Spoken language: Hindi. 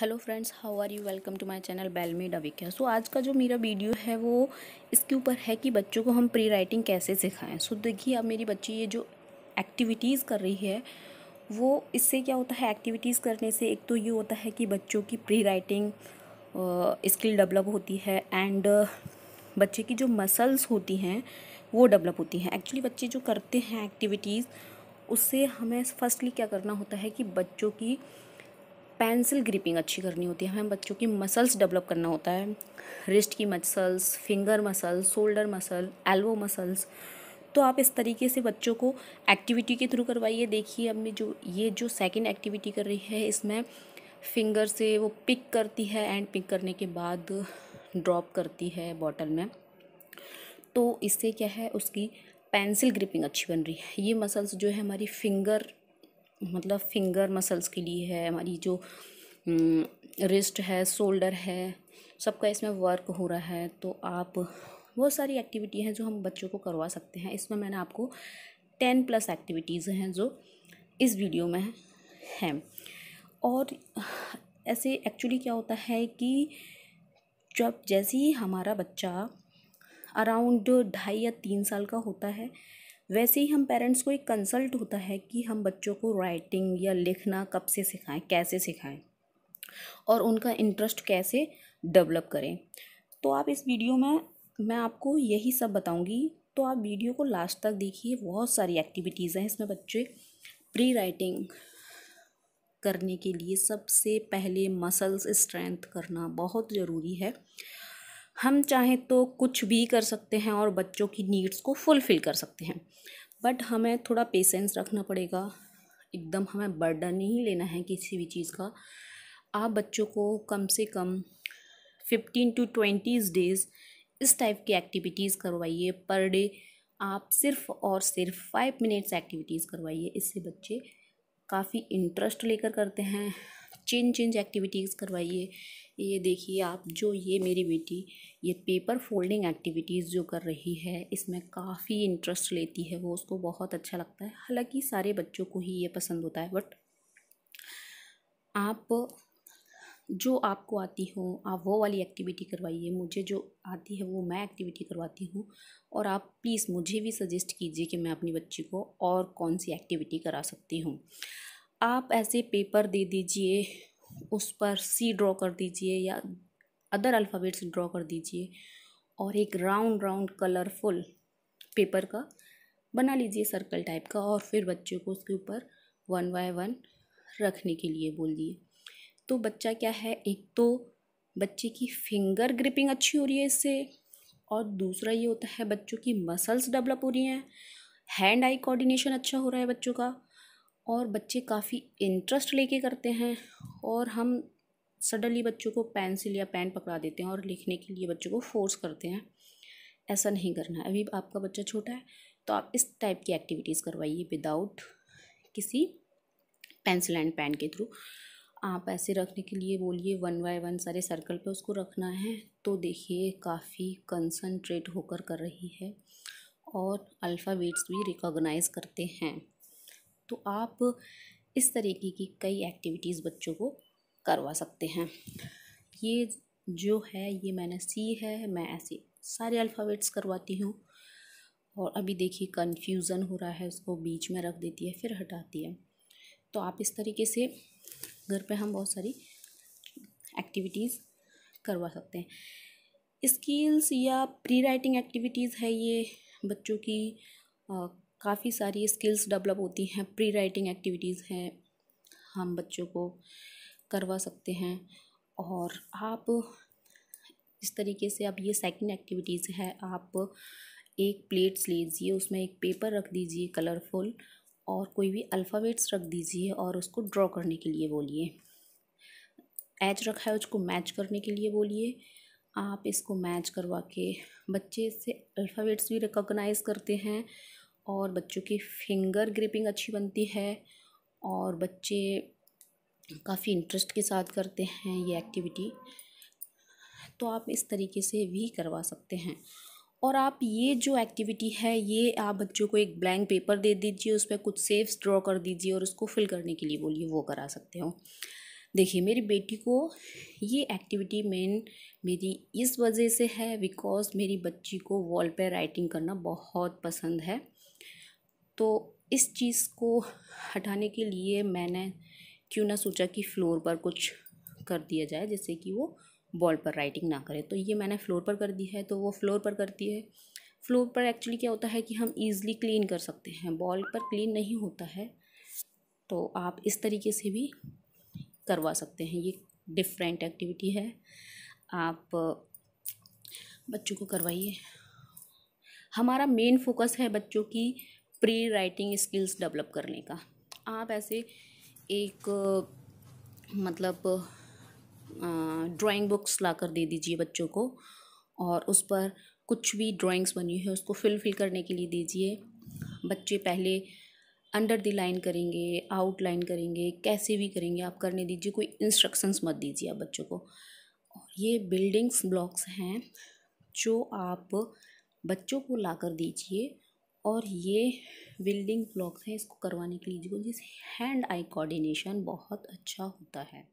hello friends how are you welcome to my channel बेलमी अविख्या सो आज का जो मेरा वीडियो है वो इसके ऊपर है कि बच्चों को हम प्री राइटिंग कैसे सिखाएं सो so, देखिए अब मेरी बच्ची ये जो एक्टिविटीज़ कर रही है वो इससे क्या होता है एक्टिविटीज़ करने से एक तो ये होता है कि बच्चों की प्री राइटिंग स्किल डेवलप होती है एंड बच्चे की जो मसल्स होती हैं वो डेवलप होती हैं एक्चुअली बच्चे जो करते हैं एक्टिविटीज़ उससे हमें फर्स्टली क्या करना होता है कि बच्चों की पेंसिल ग्रिपिंग अच्छी करनी होती है हमें बच्चों की मसल्स डेवलप करना होता है रिस्ट की muscles finger muscles shoulder muscle elbow muscles तो आप इस तरीके से बच्चों को एक्टिविटी के थ्रू करवाइए देखिए अब जो ये जो सेकंड एक्टिविटी कर रही है इसमें फिंगर से वो पिक करती है एंड पिक करने के बाद ड्रॉप करती है बॉटल में तो इससे क्या है उसकी पेंसिल ग्रिपिंग अच्छी बन रही है ये मसल्स जो है हमारी फिंगर मतलब फिंगर मसल्स के लिए है हमारी जो रिस्ट हम्म, है शोल्डर है सबका इसमें वर्क हो रहा है तो आप बहुत सारी एक्टिविटी हैं जो हम बच्चों को करवा सकते हैं इसमें मैंने आपको टेन प्लस एक्टिविटीज़ हैं जो इस वीडियो में हैं और ऐसे एक्चुअली क्या होता है कि जब जैसे ही हमारा बच्चा अराउंड ढाई या तीन साल का होता है वैसे ही हम पेरेंट्स को एक कंसल्ट होता है कि हम बच्चों को राइटिंग या लिखना कब से सिखाएं कैसे सिखाएं और उनका इंटरेस्ट कैसे डेवलप करें तो आप इस वीडियो में मैं आपको यही सब बताऊंगी तो आप वीडियो को लास्ट तक देखिए बहुत सारी एक्टिविटीज़ हैं इसमें बच्चे प्री राइटिंग करने के लिए सबसे पहले मसल्स स्ट्रेंथ करना बहुत ज़रूरी है हम चाहें तो कुछ भी कर सकते हैं और बच्चों की नीड्स को फुलफ़िल कर सकते हैं बट हमें थोड़ा पेशेंस रखना पड़ेगा एकदम हमें बर्डन नहीं लेना है किसी भी चीज़ का आप बच्चों को कम से कम फिफ्टीन टू ट्वेंटी डेज़ इस टाइप की एक्टिविटीज़ करवाइए पर डे आप सिर्फ और सिर्फ फाइव मिनट्स एक्टिविटीज़ करवाइए इससे बच्चे काफ़ी इंटरेस्ट लेकर करते हैं चेंज चेंज एक्टिविटीज़ करवाइए ये देखिए आप जो ये मेरी बेटी ये पेपर फोल्डिंग एक्टिविटीज़ जो कर रही है इसमें काफ़ी इंटरेस्ट लेती है वो उसको बहुत अच्छा लगता है हालांकि सारे बच्चों को ही ये पसंद होता है बट आप जो आपको आती हो आप वो वाली एक्टिविटी करवाइए मुझे जो आती है वो मैं एक्टिविटी करवाती हूँ और आप प्लीज़ मुझे भी सजेस्ट कीजिए कि मैं अपनी बच्ची को और कौन सी एक्टिविटी करा सकती हूँ आप ऐसे पेपर दे दीजिए उस पर सी ड्रॉ कर दीजिए या अदर अल्फ़ाबेट्स ड्रॉ कर दीजिए और एक राउंड राउंड कलरफुल पेपर का बना लीजिए सर्कल टाइप का और फिर बच्चों को उसके ऊपर वन बाय वन रखने के लिए बोल दिए तो बच्चा क्या है एक तो बच्चे की फिंगर ग्रिपिंग अच्छी हो रही है इससे और दूसरा ये होता है बच्चों की मसल्स डेवलप हो रही हैं हैंड आई कोऑर्डिनेशन अच्छा हो रहा है बच्चों का और बच्चे काफ़ी इंटरेस्ट लेके करते हैं और हम सडनली बच्चों को पेंसिल या पेन पकड़ा देते हैं और लिखने के लिए बच्चों को फोर्स करते हैं ऐसा नहीं करना है अभी आपका बच्चा छोटा है तो आप इस टाइप की एक्टिविटीज़ करवाइए विदाउट किसी पेंसिल एंड पेन के थ्रू आप ऐसे रखने के लिए बोलिए वन बाय वन सारे सर्कल पे उसको रखना है तो देखिए काफ़ी कंसंट्रेट होकर कर रही है और अल्फ़ाबेट्स भी रिकॉग्नाइज करते हैं तो आप इस तरीके की कई एक्टिविटीज़ बच्चों को करवा सकते हैं ये जो है ये मैंने सी है मैं ऐसे सारे अल्फ़ाबेट्स करवाती हूँ और अभी देखिए कन्फ्यूज़न हो रहा है उसको बीच में रख देती है फिर हटाती है तो आप इस तरीके से घर पे हम बहुत सारी एक्टिविटीज़ करवा सकते हैं स्किल्स या प्री राइटिंग एक्टिविटीज़ है ये बच्चों की काफ़ी सारी स्किल्स डेवलप होती हैं प्री राइटिंग एक्टिविटीज़ हैं हम बच्चों को करवा सकते हैं और आप इस तरीके से अब ये सेकंड एक्टिविटीज़ है आप एक प्लेट्स लीजिए उसमें एक पेपर रख दीजिए कलरफुल और कोई भी अल्फ़ाबेट्स रख दीजिए और उसको ड्रॉ करने के लिए बोलिए एच रखा है उसको मैच करने के लिए बोलिए आप इसको मैच करवा के बच्चे इससे अल्फ़ाबेट्स भी रिकॉग्नाइज करते हैं और बच्चों की फिंगर ग्रिपिंग अच्छी बनती है और बच्चे काफ़ी इंटरेस्ट के साथ करते हैं ये एक्टिविटी तो आप इस तरीके से भी करवा सकते हैं और आप ये जो एक्टिविटी है ये आप बच्चों को एक ब्लैंक पेपर दे दीजिए उस पर कुछ सेफ्स ड्रॉ कर दीजिए और उसको फिल करने के लिए बोलिए वो करा सकते हो देखिए मेरी बेटी को ये एक्टिविटी मेन मेरी इस वजह से है बिकॉज़ मेरी बच्ची को वॉल पे राइटिंग करना बहुत पसंद है तो इस चीज़ को हटाने के लिए मैंने क्यों ना सोचा कि फ़्लोर पर कुछ कर दिया जाए जैसे कि वो बॉल पर राइटिंग ना करे तो ये मैंने फ़्लोर पर कर दी है तो वो फ्लोर पर करती है फ्लोर पर एक्चुअली क्या होता है कि हम ईज़िली क्लीन कर सकते हैं बॉल पर क्लीन नहीं होता है तो आप इस तरीके से भी करवा सकते हैं ये डिफरेंट एक्टिविटी है आप बच्चों को करवाइए हमारा मेन फोकस है बच्चों की प्री राइटिंग स्किल्स डेवलप करने का आप ऐसे एक मतलब ड्राइंग बुक्स ला कर दे दीजिए बच्चों को और उस पर कुछ भी ड्राइंग्स बनी है उसको फिल करने के लिए दीजिए बच्चे पहले अंडर द लाइन करेंगे आउटलाइन करेंगे कैसे भी करेंगे आप करने दीजिए कोई इंस्ट्रक्शंस मत दीजिए आप बच्चों को ये बिल्डिंग्स ब्लॉक्स हैं जो आप बच्चों को ला कर दीजिए और ये बिल्डिंग ब्लॉक्स हैं इसको करवाने के लिए हैंड आई कोऑर्डिनेशन बहुत अच्छा होता है